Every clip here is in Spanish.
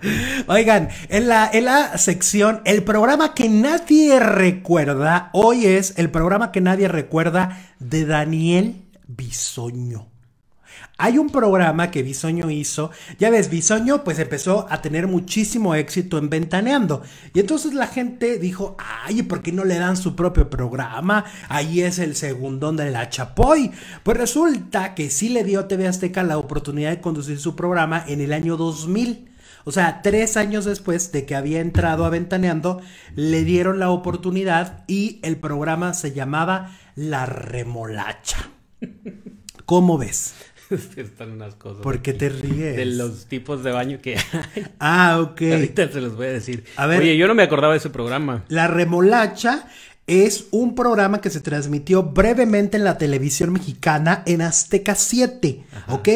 Oigan, en la, en la sección, el programa que nadie recuerda, hoy es el programa que nadie recuerda de Daniel Bisoño. Hay un programa que Bisoño hizo, ya ves, Bisoño pues empezó a tener muchísimo éxito en Ventaneando. Y entonces la gente dijo, ay, ¿por qué no le dan su propio programa? Ahí es el segundón de la Chapoy. Pues resulta que sí le dio TV Azteca la oportunidad de conducir su programa en el año 2000. O sea, tres años después de que había entrado aventaneando, le dieron la oportunidad y el programa se llamaba La Remolacha. ¿Cómo ves? Están unas cosas. ¿Por te ríes? De los tipos de baño que hay. Ah, ok. Ahorita se los voy a decir. Oye, yo no me acordaba de ese programa. La remolacha es un programa que se transmitió brevemente en la televisión mexicana en Azteca 7, ¿ok?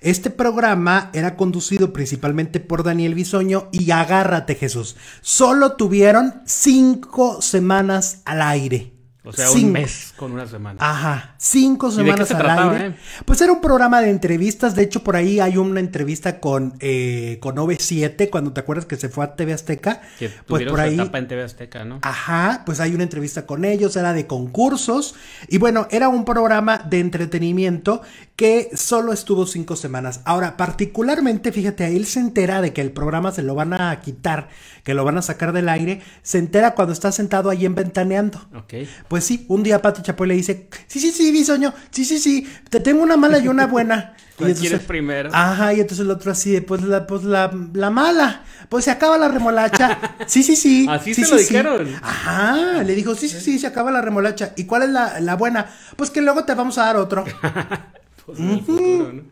Este programa era conducido principalmente por Daniel Bisoño y agárrate Jesús, solo tuvieron cinco semanas al aire. O sea, un mes con una semana. Ajá, cinco semanas al aire. Eh? Pues era un programa de entrevistas. De hecho, por ahí hay una entrevista con, eh, con OV7, cuando te acuerdas que se fue a TV Azteca. Que pues por ahí. Etapa en TV Azteca, ¿no? Ajá, pues hay una entrevista con ellos, era de concursos. Y bueno, era un programa de entretenimiento que solo estuvo cinco semanas. Ahora, particularmente, fíjate, él se entera de que el programa se lo van a quitar, que lo van a sacar del aire. Se entera cuando está sentado ahí en Ventaneando. Ok pues sí, un día Pato Chapoy le dice, sí, sí, sí, bisoño, sí, sí, sí, te tengo una mala y una buena. y es primero? Ajá, y entonces el otro así, pues la, pues la, mala, pues se acaba la remolacha. Sí, sí, sí. Así se lo dijeron. Ajá, le dijo, sí, sí, sí, se acaba la remolacha. ¿Y cuál es la, la buena? Pues que luego te vamos a dar otro. pues ¿no?